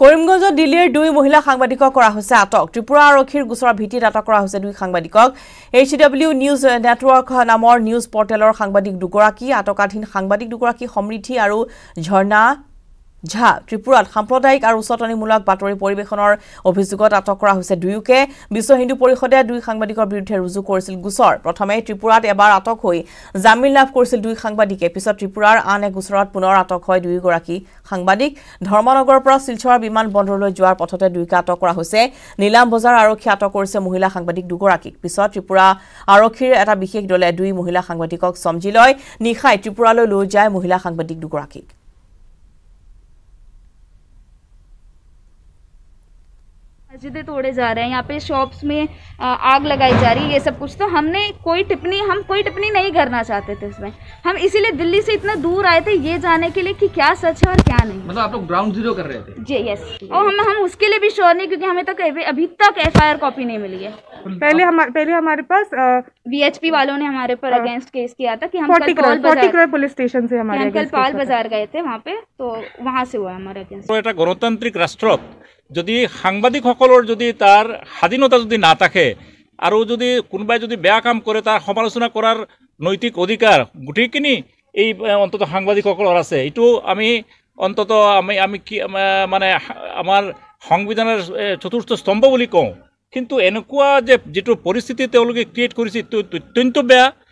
করিমগঞ্জত দিল্লীর দুই মহিলা সাংবাদিকক করা হয়েছে আটক ত্রিপুরা আরক্ষীর গোচর ভিত্তিত আটক করা হয়েছে দুই সাংবাদিকক H C W news network নামৰ নিউজ পৰ্টেলৰ সাংবাদিক দুগৰাকী আটকাধীন সাংবাদিক দুগৰাকী সমৃদ্ধি আৰু ঝৰ্ণা ঝা ত্ৰিপুৰাত সাম্প্ৰদায়িক আৰু উচতনিমূলক বাতৰি পৰিৱেশনৰ অভিযোগত আটক কৰা হৈছে দুয়োকে বিশ্ব হিন্দু পৰিষদে দুই সাংবাদিকৰ বিৰুদ্ধে ৰুজু কৰিছিল গোচৰ প্ৰথমে ত্ৰিপুৰাত এবাৰ আটক হৈ জামিন লাভ কৰিছিল দুই সাংবাদিকে পিছত ত্ৰিপুৰাৰ আন এক গোচৰত পুনৰ আটক হয় দুয়োগৰাকী সাংবাদিক ধৰ্মনগৰৰ পৰা শিলচৰ বিমান বন্দৰলৈ যোৱাৰ পথতে দুয়োকে আটক কৰা হৈছে নীলাম বজাৰ আৰক্ষীয়ে আটক কৰিছে মহিলা সাংবাদিক দুগৰাকীক পিছত ত্ৰিপুৰা আৰক্ষীৰ এটা বিশেষ দলে দুই মহিলা সাংবাদিকক চমজি লয় নিশাই ত্ৰিপুৰালৈ লৈ যায় মহিলা সাংবাদিক দুগৰাকীক मस्जिदें तोड़े जा रहे हैं यहाँ पे शॉप्स में आग लगाई जा रही है ये सब कुछ तो हमने कोई टिप्पणी हम कोई टिप्पणी नहीं करना चाहते थे इसमें हम इसीलिए दिल्ली से इतना दूर आए थे ये जाने के लिए कि क्या सच है और क्या नहीं मतलब आप लोग ग्राउंड जीरो कर रहे थे जी यस और हम हम उसके लिए भी श्योर नहीं क्योंकि हमें तक अभी तक एफ कॉपी नहीं मिली है पहले हमारे पहले हमारे पास वी वालों ने हमारे पर अगेंस्ट हाँ। केस किया था की हम पुलिस स्टेशन से हमारे कल पाल बाजार गए थे वहाँ पे तो वहाँ से हुआ हमारा गणतंत्र राष्ट्र যদি সাংবাদিকসকলৰ যদি তাৰ স্বাধীনতা যদি নাথাকে আৰু যদি কোনোবাই যদি বেয়া কাম কৰে তাৰ সমালোচনা কৰাৰ নৈতিক অধিকাৰ গোটেইখিনি এই অন্তত সাংবাদিকসকলৰ আছে এইটো আমি অন্তত আমি আমি কি মানে আমাৰ সংবিধানৰ চতুৰ্থ স্তম্ভ বুলি কওঁ কিন্তু এনেকুৱা যে যিটো পৰিস্থিতি তেওঁলোকে ক্ৰিয়েট কৰিছে অত্যন্ত বেয়া